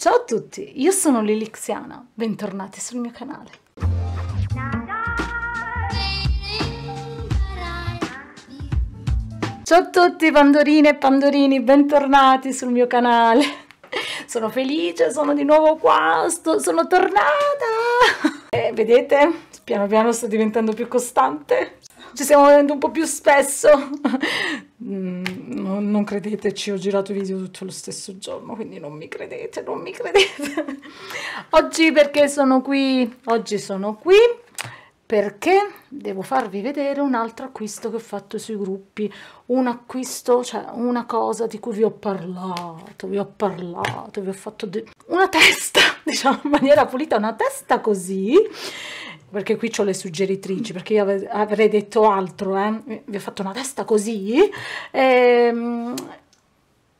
Ciao a tutti, io sono Lilixiana, bentornati sul mio canale. Ciao a tutti pandorine e pandorini, bentornati sul mio canale. Sono felice, sono di nuovo qua, sto, sono tornata! E eh, vedete, piano piano sto diventando più costante. Ci stiamo vedendo un po' più spesso. Mm non, non credeteci, ho girato video tutto lo stesso giorno, quindi non mi credete, non mi credete. oggi perché sono qui? Oggi sono qui perché devo farvi vedere un altro acquisto che ho fatto sui gruppi, un acquisto, cioè una cosa di cui vi ho parlato, vi ho parlato, vi ho fatto una testa, diciamo in maniera pulita, una testa così perché qui ho le suggeritrici, perché io avrei detto altro, eh? vi ho fatto una testa così. Ehm,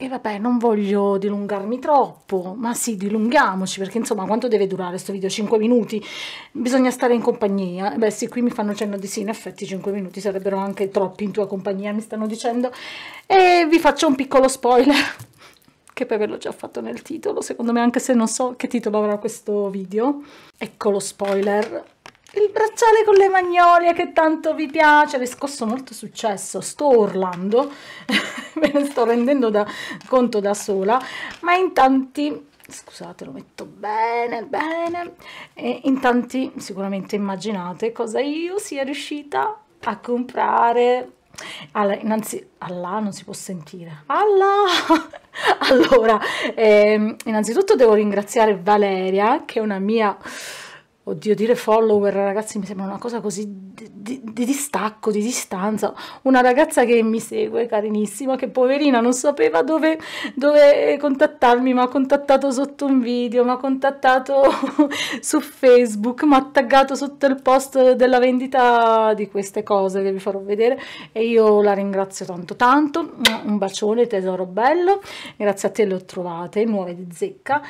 e vabbè, non voglio dilungarmi troppo, ma sì, dilunghiamoci, perché insomma, quanto deve durare questo video? 5 minuti? Bisogna stare in compagnia. Beh sì, qui mi fanno cenno di sì, in effetti 5 minuti sarebbero anche troppi in tua compagnia, mi stanno dicendo. E vi faccio un piccolo spoiler, che poi ve l'ho già fatto nel titolo, secondo me, anche se non so che titolo avrà questo video. Ecco lo spoiler il bracciale con le magnolie che tanto vi piace, avete scosso molto successo, sto urlando, me ne sto rendendo da, conto da sola, ma in tanti scusate lo metto bene bene e in tanti sicuramente immaginate cosa io sia riuscita a comprare allora, innanzi Allah non si può sentire Allah allora eh, innanzitutto devo ringraziare Valeria che è una mia oddio, dire follower ragazzi mi sembra una cosa così di, di, di, distacco, di distanza. Una ragazza che mi segue, carinissima, che poverina non sapeva dove, dove contattarmi, mi ha contattato sotto un video, mi ha contattato su Facebook, mi ha taggato sotto il post della vendita di queste cose che vi farò vedere e io la ringrazio tanto tanto. Un bacione tesoro bello, grazie a te le ho trovate, nuove di zecca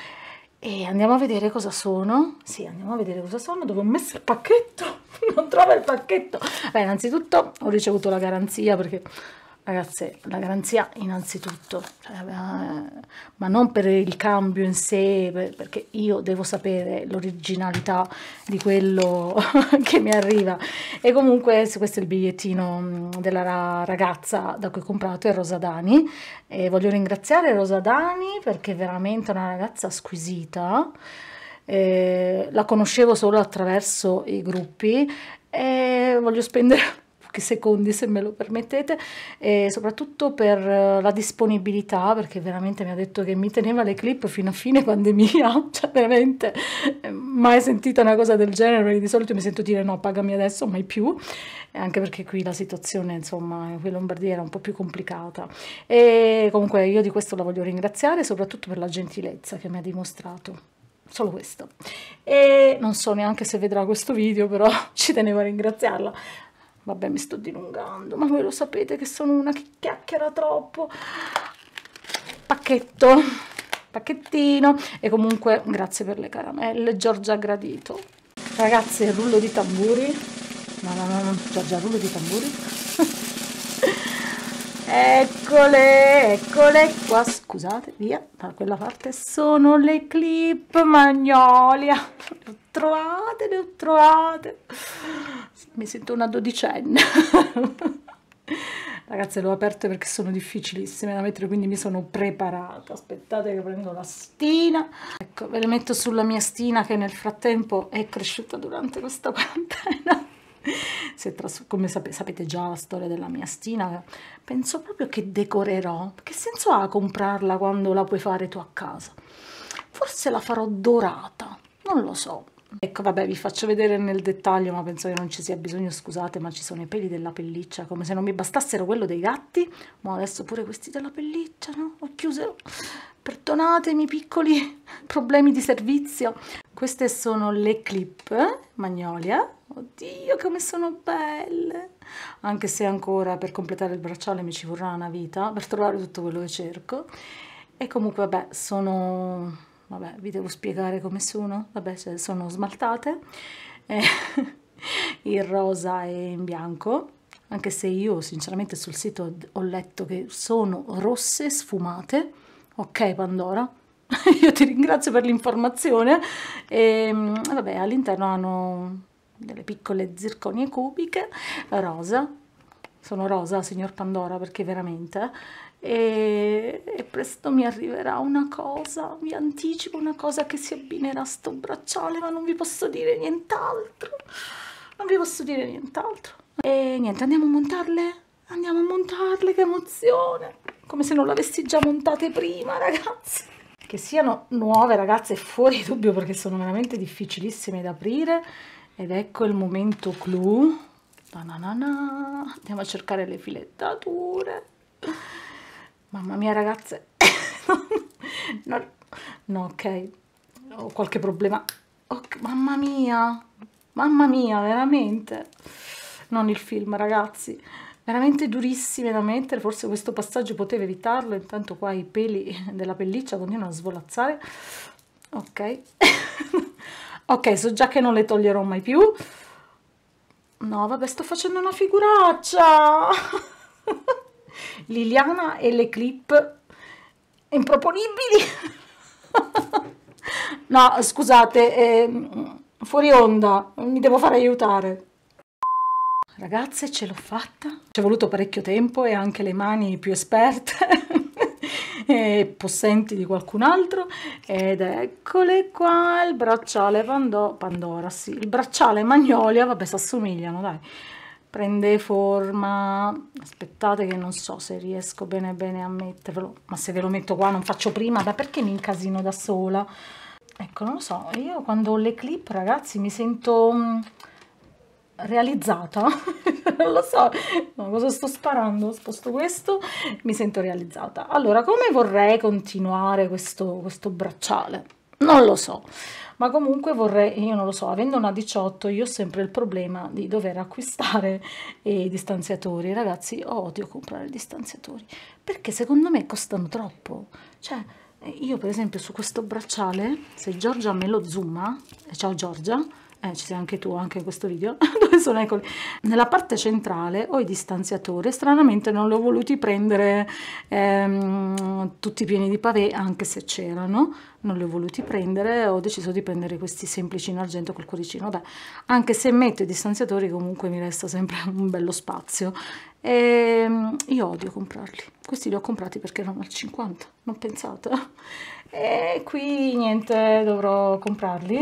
e andiamo a vedere cosa sono sì andiamo a vedere cosa sono dove ho messo il pacchetto non trovo il pacchetto beh innanzitutto ho ricevuto la garanzia perché ragazze la garanzia innanzitutto cioè, eh, ma non per il cambio in sé perché io devo sapere l'originalità di quello che mi arriva e comunque questo è il bigliettino mm, della ragazza da cui ho comprato è Rosadani e voglio ringraziare Rosadani perché è veramente una ragazza squisita eh, la conoscevo solo attraverso i gruppi e voglio spendere pochi secondi se me lo permettete e soprattutto per eh, la disponibilità perché veramente mi ha detto che mi teneva le clip fino a fine pandemia, cioè veramente eh, mai sentita una cosa del genere, di solito mi sento dire no pagami adesso, mai più, anche perché qui la situazione insomma qui in Lombardia era un po' più complicata e comunque io di questo la voglio ringraziare soprattutto per la gentilezza che mi ha dimostrato solo questo e non so neanche se vedrà questo video però ci tenevo a ringraziarla Vabbè, mi sto dilungando, ma voi lo sapete che sono una che chiacchiera troppo. Pacchetto, pacchettino e comunque grazie per le caramelle, Giorgia gradito. Ragazzi, il rullo di tamburi. No, no, no, Giorgia, rullo di tamburi Eccole, eccole qua, scusate, via, da quella parte sono le clip magnolia, le ho trovate, le ho trovate, mi sento una dodicenne, ragazze le ho aperte perché sono difficilissime da mettere, quindi mi sono preparata, aspettate che prendo la stina, ecco ve le metto sulla mia stina che nel frattempo è cresciuta durante questa quarantena come sap sapete già la storia della mia stina, penso proprio che decorerò. Che senso ha comprarla quando la puoi fare tu a casa? Forse la farò dorata, non lo so. Ecco, vabbè, vi faccio vedere nel dettaglio, ma penso che non ci sia bisogno, scusate, ma ci sono i peli della pelliccia, come se non mi bastassero quello dei gatti, ma adesso pure questi della pelliccia, no? Ho chiuso, perdonatemi, piccoli problemi di servizio. Queste sono le clip eh, Magnolia, Dio, come sono belle, anche se ancora per completare il bracciale mi ci vorrà una vita per trovare tutto quello che cerco, e comunque vabbè sono, vabbè vi devo spiegare come sono, vabbè cioè, sono smaltate, eh, in rosa e in bianco, anche se io sinceramente sul sito ho letto che sono rosse sfumate, ok Pandora, io ti ringrazio per l'informazione e ehm, vabbè all'interno hanno delle piccole zirconie cubiche rosa sono rosa signor Pandora perché veramente e, e presto mi arriverà una cosa vi anticipo una cosa che si abbinerà a sto bracciale ma non vi posso dire nient'altro non vi posso dire nient'altro e niente andiamo a montarle andiamo a montarle che emozione come se non l'avessi già montate prima ragazzi che siano nuove ragazze fuori dubbio perché sono veramente difficilissime da aprire ed ecco il momento clou na andiamo a cercare le filettature mamma mia ragazze no, no ok ho qualche problema okay. mamma mia mamma mia veramente non il film ragazzi veramente durissime da mettere forse questo passaggio poteva evitarlo intanto qua i peli della pelliccia continuano a svolazzare ok ok so già che non le toglierò mai più no vabbè sto facendo una figuraccia Liliana e le clip improponibili no scusate eh, fuori onda mi devo fare aiutare ragazze ce l'ho fatta ci è voluto parecchio tempo e anche le mani più esperte e possenti di qualcun altro ed eccole qua il bracciale Pando Pandora sì il bracciale Magnolia vabbè si assomigliano dai prende forma aspettate che non so se riesco bene bene a metterlo ma se ve lo metto qua non faccio prima da perché mi incasino da sola ecco non lo so io quando ho le clip ragazzi mi sento mm, realizzata non lo so no, cosa sto sparando sposto questo mi sento realizzata allora come vorrei continuare questo, questo bracciale non lo so ma comunque vorrei io non lo so avendo una 18 io ho sempre il problema di dover acquistare eh, i distanziatori ragazzi odio comprare distanziatori perché secondo me costano troppo cioè eh, io per esempio su questo bracciale se Giorgia me lo zooma ciao Giorgia eh, ci sei anche tu, anche in questo video, dove sono, eccoli. Nella parte centrale ho i distanziatori, stranamente non li ho voluti prendere ehm, tutti pieni di pavé, anche se c'erano, non li ho voluti prendere, ho deciso di prendere questi semplici in argento col cuoricino, Dai, anche se metto i distanziatori comunque mi resta sempre un bello spazio e ehm, io odio comprarli questi li ho comprati perché erano al 50 non pensate e qui niente dovrò comprarli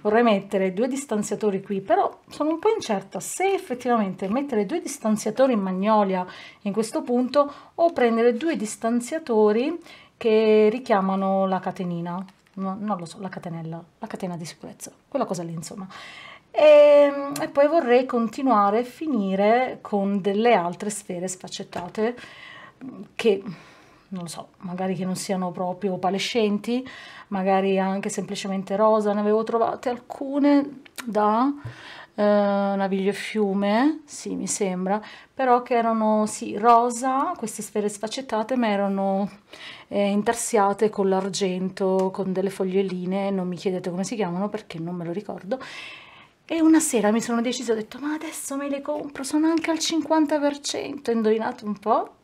vorrei mettere due distanziatori qui però sono un po' incerta se effettivamente mettere due distanziatori in magnolia in questo punto o prendere due distanziatori che richiamano la catenina no, non lo so la catenella la catena di sicurezza quella cosa lì insomma e, ehm, e poi vorrei continuare e finire con delle altre sfere sfaccettate mm, che non lo so, magari che non siano proprio palescenti, magari anche semplicemente rosa, ne avevo trovate alcune da eh, Naviglio e Fiume, sì mi sembra, però che erano sì rosa, queste sfere sfaccettate, ma erano eh, intarsiate con l'argento, con delle foglioline, non mi chiedete come si chiamano perché non me lo ricordo, e una sera mi sono deciso, ho detto, ma adesso me le compro, sono anche al 50%, indovinato un po',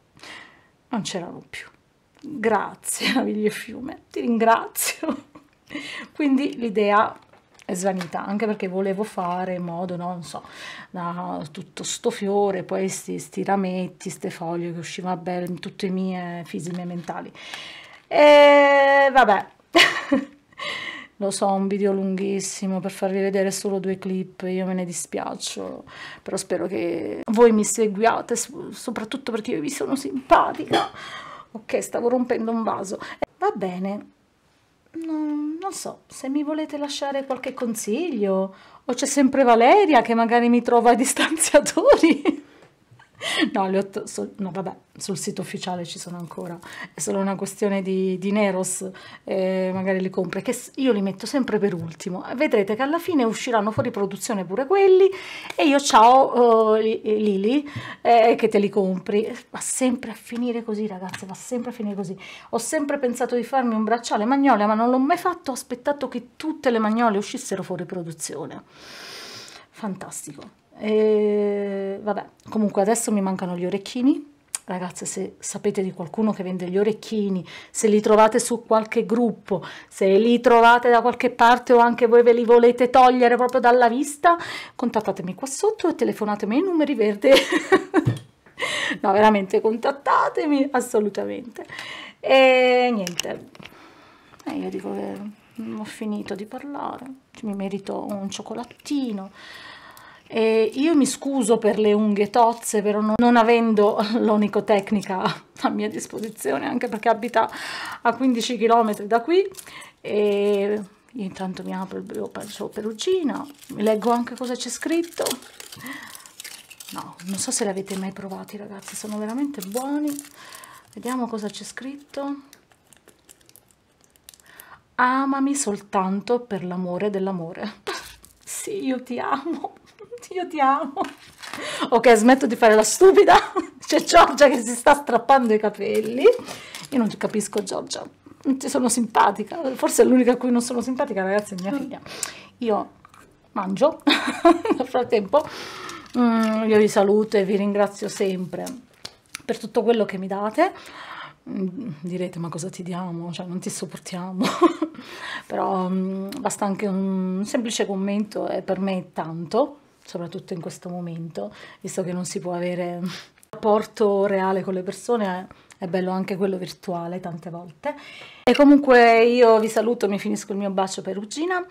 non c'erano più. Grazie, Navigli Fiume, ti ringrazio. Quindi l'idea è svanita, anche perché volevo fare in modo, non so, da tutto sto fiore, poi sti, sti rametti, ste foglie che usciva bene, tutte le mie fisime mentali. E vabbè. lo so, un video lunghissimo per farvi vedere solo due clip, io me ne dispiaccio, però spero che voi mi seguiate, soprattutto perché io vi sono simpatica. Ok, stavo rompendo un vaso. Va bene, non, non so, se mi volete lasciare qualche consiglio, o c'è sempre Valeria che magari mi trova ai distanziatori. no, le ho so no, vabbè, sul sito ufficiale ci sono ancora, è solo una questione di, di Neros, eh, magari li compra, che io li metto sempre per ultimo, vedrete che alla fine usciranno fuori produzione pure quelli e io ciao uh, Lili eh, che te li compri, va sempre a finire così ragazze, va sempre a finire così, ho sempre pensato di farmi un bracciale magnolia ma non l'ho mai fatto, ho aspettato che tutte le magnole uscissero fuori produzione, fantastico. E, vabbè, comunque adesso mi mancano gli orecchini. Ragazze, se sapete di qualcuno che vende gli orecchini, se li trovate su qualche gruppo, se li trovate da qualche parte o anche voi ve li volete togliere proprio dalla vista, contattatemi qua sotto e telefonatemi i numeri verde. no, veramente, contattatemi, assolutamente. E niente, e eh, io dico che ho finito di parlare, mi merito un cioccolattino. E io mi scuso per le unghie tozze, però non, non avendo l'onicotecnica a mia disposizione, anche perché abita a 15 km da qui, e io intanto mi apro il blu perciò perugina, leggo anche cosa c'è scritto. No, non so se l'avete mai provati ragazzi, sono veramente buoni. Vediamo cosa c'è scritto. Amami soltanto per l'amore dell'amore. sì, io ti amo. Io ti amo. Ok, smetto di fare la stupida. C'è Giorgia che si sta strappando i capelli. Io non capisco Giorgia. Non ti sono simpatica. Forse l'unica a cui non sono simpatica, ragazzi, è mia figlia. Io mangio nel frattempo. Mm, io vi saluto e vi ringrazio sempre per tutto quello che mi date mm, direte ma cosa ti diamo cioè non ti sopportiamo però um, basta anche un semplice commento e per me è tanto soprattutto in questo momento, visto che non si può avere rapporto reale con le persone, è bello anche quello virtuale tante volte. E comunque io vi saluto, mi finisco il mio bacio perugina.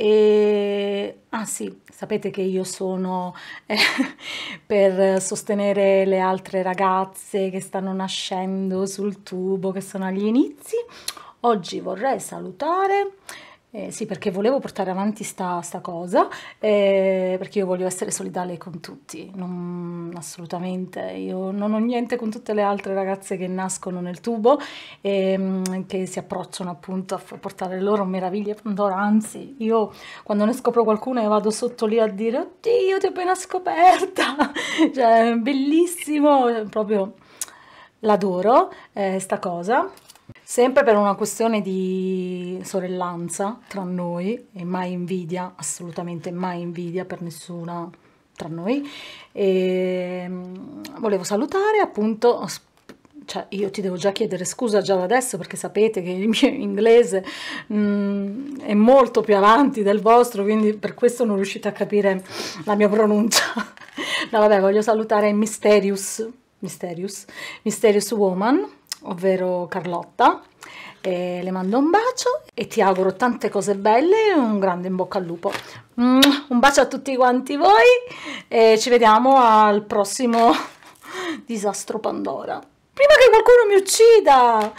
E, ah sì, sapete che io sono eh, per sostenere le altre ragazze che stanno nascendo sul tubo, che sono agli inizi. Oggi vorrei salutare eh, sì, perché volevo portare avanti questa cosa, eh, perché io voglio essere solidale con tutti, non, assolutamente, io non ho niente con tutte le altre ragazze che nascono nel tubo e eh, che si approcciano appunto a portare loro meraviglie Pandora, anzi io quando ne scopro qualcuna vado sotto lì a dire oddio ti ho appena scoperta, cioè bellissimo, proprio l'adoro eh, sta cosa sempre per una questione di sorellanza tra noi e mai invidia, assolutamente mai invidia per nessuna tra noi. E ehm, volevo salutare appunto cioè io ti devo già chiedere scusa già da adesso perché sapete che il mio inglese mh, mm, è molto più avanti del vostro, quindi per questo non riuscite a capire la mia pronuncia. no, vabbè, voglio salutare Mysterious, Mysterious, Mysterious Woman ovvero Carlotta. E le mando un bacio e ti auguro tante cose belle e un grande in bocca al lupo. Un bacio a tutti quanti voi e ci vediamo al prossimo disastro Pandora. Prima che qualcuno mi uccida,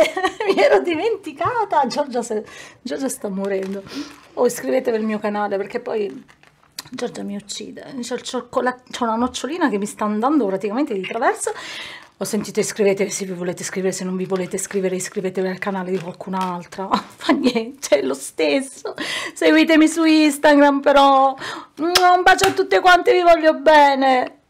iscrivetevi al mio canale, mi ero dimenticata, Giorgia, se... Giorgia sta morendo. O oh, iscrivetevi al mio canale perché poi Giorgia mi uccide, c'è una nocciolina che mi sta andando praticamente di traverso. Ho sentito iscrivetevi se vi volete iscrivere, se non vi volete iscrivere iscrivetevi al canale di qualcun altro, fa niente, è lo stesso. Seguitemi su Instagram però. Un bacio a tutte quante, vi voglio bene.